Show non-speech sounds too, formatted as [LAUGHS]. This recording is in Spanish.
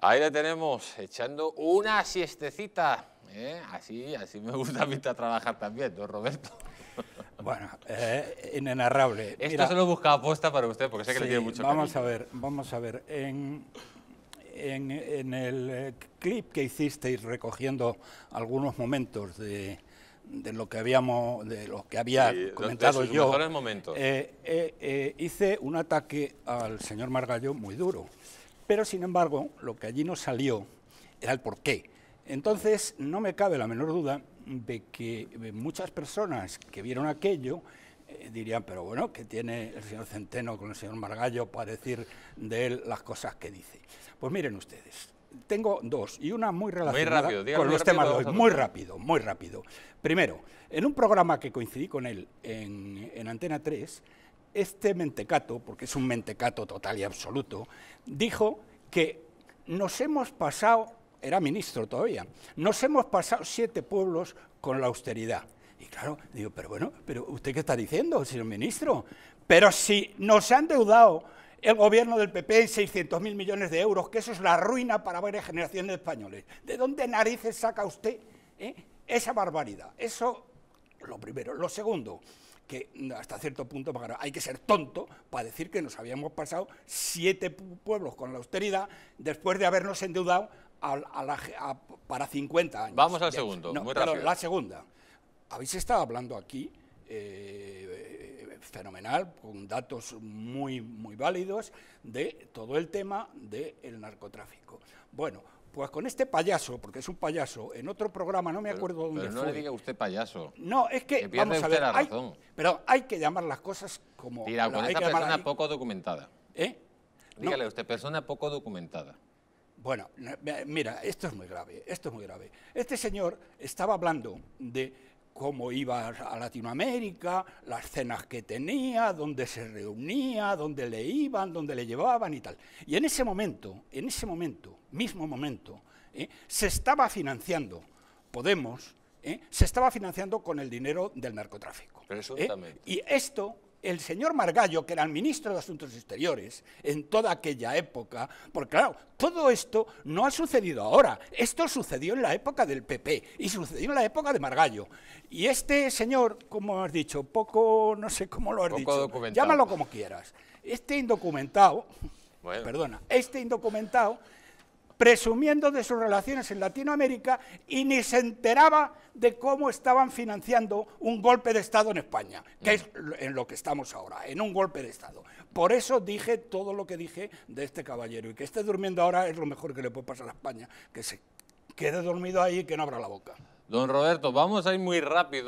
Ahí le tenemos, echando una siestecita. ¿eh? Así, así me gusta a mí trabajar también, ¿no, Roberto? [LAUGHS] Bueno, eh, inenarrable. Esto se lo buscado apuesta para usted, porque sé que le tiene mucho Vamos a ver, vamos a ver. En, el eh, clip que hicisteis recogiendo algunos momentos de, lo que habíamos, de lo que había comentado yo, Eh, Eh, hice un ataque al señor Margallo muy duro. Pero, sin embargo, lo que allí no salió era el porqué. Entonces, no me cabe la menor duda de que eh, muchas personas que vieron aquello eh, dirían, pero bueno, ¿qué tiene el señor Centeno con el señor Margallo para decir de él las cosas que dice? Pues miren ustedes, tengo dos, y una muy relacionada con los temas de hoy. Muy rápido, muy rápido. Primero, en un programa que coincidí con él en, en Antena 3, este mentecato, porque es un mentecato total y absoluto, dijo que nos hemos pasado, era ministro todavía, nos hemos pasado siete pueblos con la austeridad. Y claro, digo, pero bueno, pero ¿usted qué está diciendo, señor ministro? Pero si nos han deudado el gobierno del PP en 600.000 millones de euros, que eso es la ruina para varias generaciones de españoles, ¿de dónde narices saca usted eh, esa barbaridad? Eso, lo primero. Lo segundo, que hasta cierto punto, hay que ser tonto para decir que nos habíamos pasado siete pueblos con la austeridad después de habernos endeudado a, para 50 años. Vamos al segundo, muy rápido. La segunda. Habéis estado hablando aquí eh, fenomenal, con datos muy, muy válidos de todo el tema del narcotráfico. Bueno, pues con este payaso, porque es un payaso, en otro programa, no me acuerdo dónde pero no fue. no le diga usted payaso. No, es que, pero hay que llamar las cosas como... Mira, con esta persona poco documentada. ¿Eh? Dígale usted, persona poco documentada. Bueno, mira, esto es muy grave, esto es muy grave. Este señor estaba hablando de cómo iba a Latinoamérica, las cenas que tenía, dónde se reunía, dónde le iban, dónde le llevaban y tal. Y en ese momento, en ese momento, mismo momento, ¿eh? se estaba financiando Podemos, ¿eh? se estaba financiando con el dinero del narcotráfico. ¿eh? Y esto el señor Margallo, que era el ministro de Asuntos Exteriores en toda aquella época, porque claro, todo esto no ha sucedido ahora, esto sucedió en la época del PP y sucedió en la época de Margallo. Y este señor, como has dicho, poco, no sé cómo lo has dicho, llámalo como quieras, este indocumentado, perdona, este indocumentado presumiendo de sus relaciones en Latinoamérica y ni se enteraba de cómo estaban financiando un golpe de Estado en España, que es mm. en lo que estamos ahora, en un golpe de Estado. Por eso dije todo lo que dije de este caballero y que esté durmiendo ahora es lo mejor que le puede pasar a España, que se quede dormido ahí y que no abra la boca. Don Roberto, vamos a ir muy rápido.